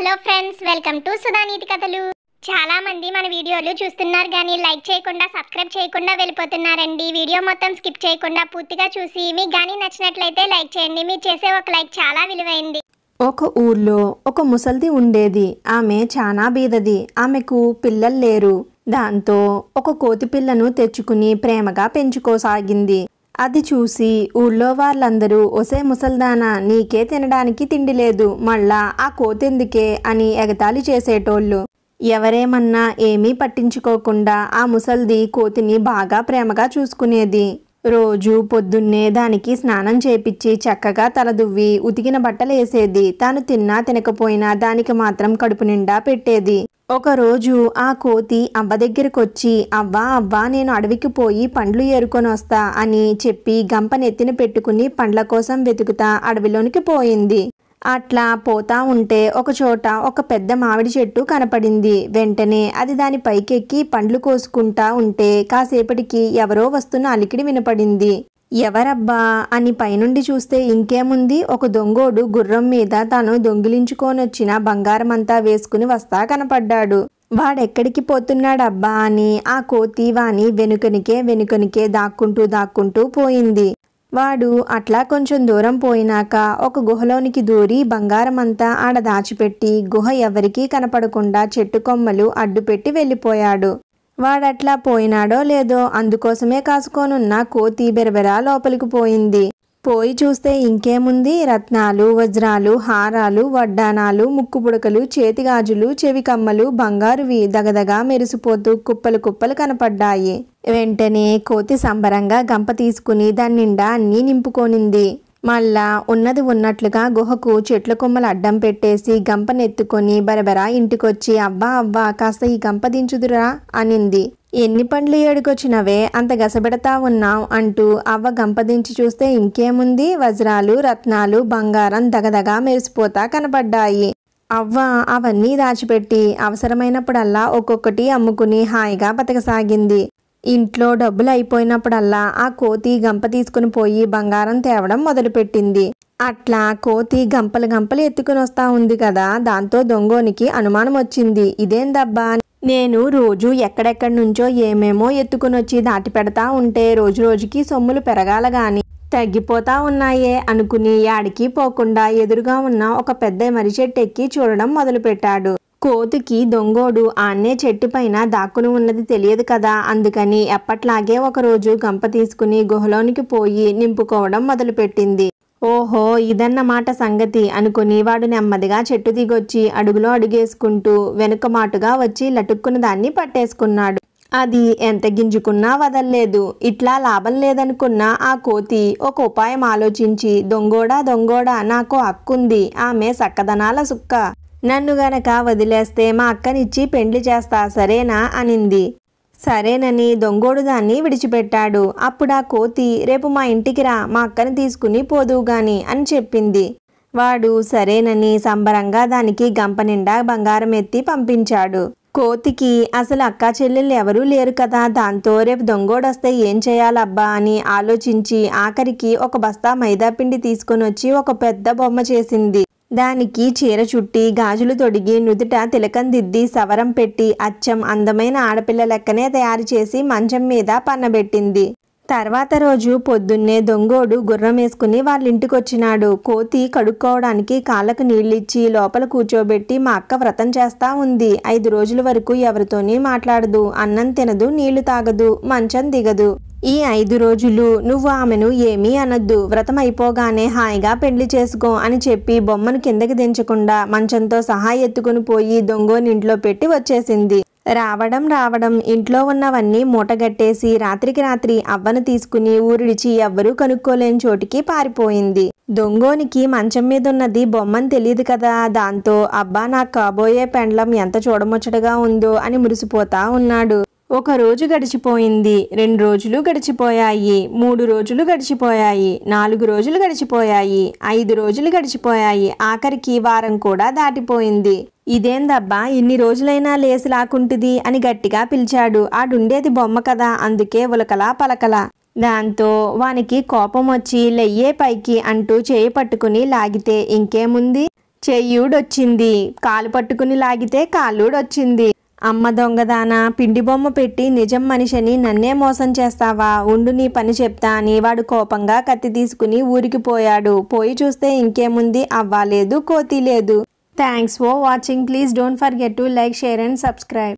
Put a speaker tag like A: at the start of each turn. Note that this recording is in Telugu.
A: hello friends welcome to Sudhaniti కథలు చాలామంది మన వీడియోలు చూస్తున్నారు కానీ లైక్ చేయకుండా సబ్స్క్రైబ్ చేయకుండా వెళ్ళిపోతున్నారండి వీడియో మొత్తం స్కిప్ చేయకుండా పూర్తిగా చూసి మీకు కానీ నచ్చినట్లయితే లైక్ చేయండి మీరు చేసే ఒక లైక్ చాలా విలువైంది ఒక ఊర్లో ఒక ముసల్ది ఉండేది ఆమె చాలా బీదది ఆమెకు పిల్లలు లేరు దాంతో ఒక కోతి పిల్లను తెచ్చుకుని ప్రేమగా పెంచుకోసాగింది అది చూసి ఊళ్ళో వాళ్ళందరూ ఒసే ముసల్దానా నీకే తినడానికి తిండి లేదు మళ్ళా ఆ కోతెందుకే అని ఎగతాళి చేసేటోళ్ళు ఎవరేమన్నా ఏమీ పట్టించుకోకుండా ఆ ముసల్ది కోతిని బాగా ప్రేమగా చూసుకునేది రోజు పొద్దున్నే దానికి స్నానం చేపిచ్చి చక్కగా తలదువ్వి ఉతికిన బట్టలు వేసేది తాను తిన్నా తినకపోయినా దానికి మాత్రం కడుపు నిండా పెట్టేది ఒకరోజు ఆ కోతి అవ్వ దగ్గరకు వచ్చి అవ్వ అవ్వ నేను అడవికి పోయి పండ్లు ఏరుకొని వస్తా అని చెప్పి గంప నెత్తిన పెట్టుకుని పండ్ల కోసం వెతుకుతా అడవిలోనికి పోయింది అట్లా పోతా ఉంటే ఒక చోట ఒక పెద్ద మామిడి చెట్టు కనపడింది వెంటనే అది దాని పైకెక్కి పండ్లు కోసుకుంటా ఉంటే కాసేపటికి ఎవరో వస్తున్న అలికిడి వినపడింది ఎవరబ్బా అని పైనుండి చూస్తే ఇంకేముంది ఒక దొంగోడు గుర్రం మీద తను దొంగిలించుకొనొచ్చిన బంగారమంతా వేసుకుని వస్తా కనపడ్డాడు వాడెక్కడికి పోతున్నాడబ్బా అని ఆ కోతి వెనుకనికే వెనుకనికే దాక్కుంటూ దాక్కుంటూ పోయింది వాడు అట్లా కొంచెం దూరం పోయినాక ఒక గుహలోనికి దూరి బంగారమంతా ఆడ దాచిపెట్టి గుహ ఎవరికీ కనపడకుండా చెట్టు కొమ్మలు అడ్డుపెట్టి వెళ్ళిపోయాడు వాడట్లా పోయినాడో లేదో అందుకోసమే కాసుకోనున్న కోతి బెరబెరా లోపలికి పోయింది పోయి చూస్తే ఇంకేముంది రత్నాలు వజ్రాలు హారాలు వడ్డానాలు ముక్కుపుడకలు చేతిగాజులు చెవి కమ్మలు బంగారువి దగదగా మెరిసిపోతూ కుప్పలు కుప్పలు కనపడ్డాయి వెంటనే కోతి సంబరంగా గంప తీసుకుని దాని నిండా అన్నీ నింపుకొనింది మళ్ళా ఉన్నది ఉన్నట్లుగా గుహకు చెట్ల కొమ్మలు అడ్డం పెట్టేసి గంపనెత్తుకొని బరబరా ఇంటికొచ్చి అవ్వా అవ్వా కాస్త ఈ గంప దించుదురా అనింది ఎన్ని పండ్లు ఏడుకొచ్చినవే అంత గసబెడతా ఉన్నావు అంటూ అవ్వ గంపదించి చూస్తే ఇంకేముంది వజ్రాలు రత్నాలు బంగారం దగదగా మెరిసిపోతా కనపడ్డాయి అవ్వ అవన్నీ దాచిపెట్టి అవసరమైనప్పుడల్లా ఒక్కొక్కటి అమ్ముకుని హాయిగా బతకసాగింది ఇంట్లో డబ్బులు అయిపోయినప్పుడల్లా ఆ కోతి గంప తీసుకుని పోయి బంగారం తేవడం మొదలుపెట్టింది అట్లా కోతి గంపలు గంపలు ఎత్తుకుని వస్తా ఉంది కదా దాంతో దొంగోనికి అనుమానం వచ్చింది ఇదేందబ్బా నేను రోజు ఎక్కడెక్కడి నుంచో ఏమేమో ఎత్తుకుని వచ్చి దాటి పెడతా ఉంటే రోజు రోజుకి సొమ్ములు పెరగాల గాని తగ్గిపోతా ఉన్నాయే అనుకుని యాడికి పోకుండా ఎదురుగా ఉన్న ఒక పెద్ద మరిచెట్టు ఎక్కి చూడడం మొదలుపెట్టాడు కోతుకి దొంగోడు ఆన్నే చెట్టు పైన దాక్కుని ఉన్నది తెలియదు కదా అందుకని ఎప్పట్లాగే ఒకరోజు గంప తీసుకుని గుహలోనికి పోయి నింపుకోవడం మొదలుపెట్టింది ఓహో ఇదన్నమాట సంగతి అనుకుని వాడు నెమ్మదిగా చెట్టు దిగొచ్చి అడుగులో అడుగేసుకుంటూ వెనుక మాటుగా వచ్చి లటుక్కున్న దాన్ని పట్టేసుకున్నాడు అది ఎంత గింజుకున్నా వదల్లేదు ఇట్లా లాభం లేదనుకున్న ఆ కోతి ఒక ఉపాయం ఆలోచించి దొంగోడా దొంగోడా నాకు హక్కుంది ఆమె సక్కదనాల సుక్క నన్ను గనక వదిలేస్తే మా అక్కనిచ్చి పెండ్లి చేస్తా సరేనా అనింది సరేనని దొంగోడు దాన్ని విడిచిపెట్టాడు అప్పుడు ఆ కోతి రేపు మా ఇంటికి రా మా అక్కని తీసుకుని పోదువుగాని అని చెప్పింది వాడు సరేనని సంబరంగా దానికి గంప నిండా బంగారం ఎత్తి పంపించాడు కోతికి అసలు అక్కా చెల్లెళ్ళు ఎవరూ లేరు కదా దాంతో రేపు దొంగోడొస్తే ఏం చేయాలబ్బా అని ఆలోచించి ఆఖరికి ఒక బస్తా మైదాపిండి తీసుకొని వచ్చి ఒక పెద్ద బొమ్మ చేసింది దానికి చీర చుట్టి గాజులు తొడిగి నుదుట తిలకం దిద్ది సవరం పెట్టి అచ్చం అందమైన ఆడపిల్ల లెక్కనే తయారు చేసి మంచం మీద పన్నబెట్టింది తర్వాత రోజు పొద్దున్నే దొంగోడు గుర్రం వేసుకుని వాళ్ళింటికొచ్చినాడు కోతి కడుక్కోవడానికి కాళ్ళకు నీళ్ళిచ్చి లోపల కూర్చోబెట్టి మా అక్క వ్రతం చేస్తా ఉంది ఐదు రోజుల వరకు ఎవరితోని మాట్లాడదు అన్నం తినదు నీళ్లు తాగదు మంచం దిగదు ఈ ఐదు రోజులు నువ్వు ఆమెను ఏమీ అనద్దు వ్రతం అయిపోగానే హాయిగా పెళ్లి చేసుకో అని చెప్పి బొమ్మను కిందకి దించకుండా మంచంతో సహా ఎత్తుకుని పోయి దొంగోని ఇంట్లో పెట్టి వచ్చేసింది రావడం రావడం ఇంట్లో ఉన్నవన్నీ మూటగట్టేసి రాత్రికి రాత్రి అవ్వను తీసుకుని ఊరిడిచి ఎవ్వరూ కనుక్కోలేని చోటికి పారిపోయింది దొంగోనికి మంచం మీద ఉన్నది బొమ్మని తెలియదు కదా దాంతో అబ్బా నాకు కాబోయే పెండ్లం ఎంత చూడముచ్చటగా ఉందో అని మురిసిపోతా ఉన్నాడు ఒక రోజు గడిచిపోయింది రెండు రోజులు గడిచిపోయాయి మూడు రోజులు గడిచిపోయాయి నాలుగు రోజులు గడిచిపోయాయి ఐదు రోజులు గడిచిపోయాయి ఆఖరికి వారం కూడా దాటిపోయింది ఇదేందబ్బా ఇన్ని రోజులైనా లేసి లాకుంటుంది అని గట్టిగా పిలిచాడు ఆడుండేది బొమ్మ కదా అందుకే ఉలకలా పలకల దాంతో వానికి కోపం వచ్చి లెయ్యే పైకి అంటూ చేయి పట్టుకుని లాగితే ఇంకేముంది చెయ్యూడొచ్చింది కాలు పట్టుకుని లాగితే కాళ్ళూడొచ్చింది అమ్మ దొంగదాన పిండి బొమ్మ పెట్టి నిజం మనిషిని నన్నే మోసం చేస్తావా ఉండు నీ పని చెప్తా వాడు కోపంగా కత్తి తీసుకుని ఊరికి పోయాడు పోయి చూస్తే ఇంకేముంది అవ్వాలేదు కోతి లేదు thanks for watching please don't forget to like share and subscribe